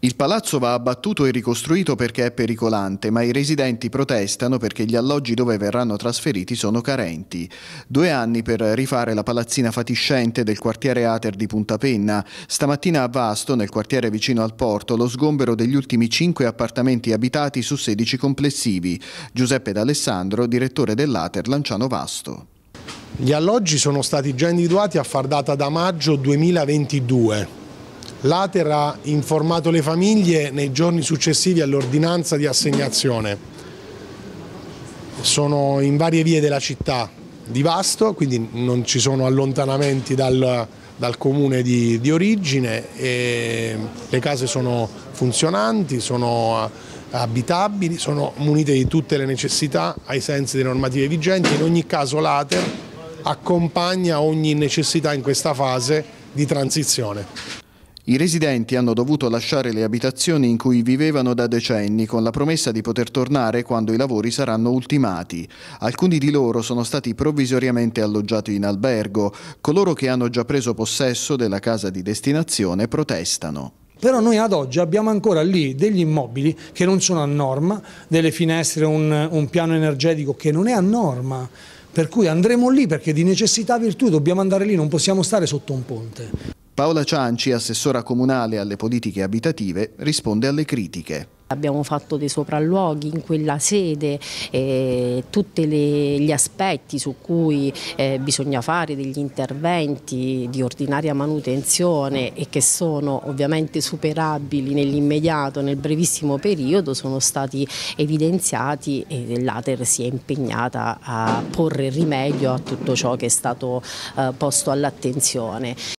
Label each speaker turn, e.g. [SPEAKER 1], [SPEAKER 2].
[SPEAKER 1] Il palazzo va abbattuto e ricostruito perché è pericolante, ma i residenti protestano perché gli alloggi dove verranno trasferiti sono carenti. Due anni per rifare la palazzina fatiscente del quartiere Ater di Punta Penna. Stamattina a Vasto, nel quartiere vicino al porto, lo sgombero degli ultimi cinque appartamenti abitati su 16 complessivi. Giuseppe D'Alessandro, direttore dell'Ater Lanciano Vasto.
[SPEAKER 2] Gli alloggi sono stati già individuati a far data da maggio 2022. L'Ater ha informato le famiglie nei giorni successivi all'ordinanza di assegnazione. Sono in varie vie della città di Vasto, quindi non ci sono allontanamenti dal, dal comune di, di origine, le case sono funzionanti, sono eh, abitabili, sono munite di tutte le necessità ai sensi delle normative vigenti, in ogni caso l'Ater accompagna ogni necessità in questa fase di transizione.
[SPEAKER 1] I residenti hanno dovuto lasciare le abitazioni in cui vivevano da decenni con la promessa di poter tornare quando i lavori saranno ultimati. Alcuni di loro sono stati provvisoriamente alloggiati in albergo. Coloro che hanno già preso possesso della casa di destinazione protestano.
[SPEAKER 3] Però noi ad oggi abbiamo ancora lì degli immobili che non sono a norma, delle finestre, un, un piano energetico che non è a norma per cui andremo lì perché di necessità virtù dobbiamo andare lì, non possiamo stare sotto un ponte.
[SPEAKER 1] Paola Cianci, assessora comunale alle politiche abitative, risponde alle critiche.
[SPEAKER 4] Abbiamo fatto dei sopralluoghi in quella sede, eh, tutti gli aspetti su cui eh, bisogna fare degli interventi di ordinaria manutenzione e che sono ovviamente superabili nell'immediato, nel brevissimo periodo, sono stati evidenziati e l'Ater si è impegnata a porre rimedio a tutto ciò che è stato eh, posto all'attenzione.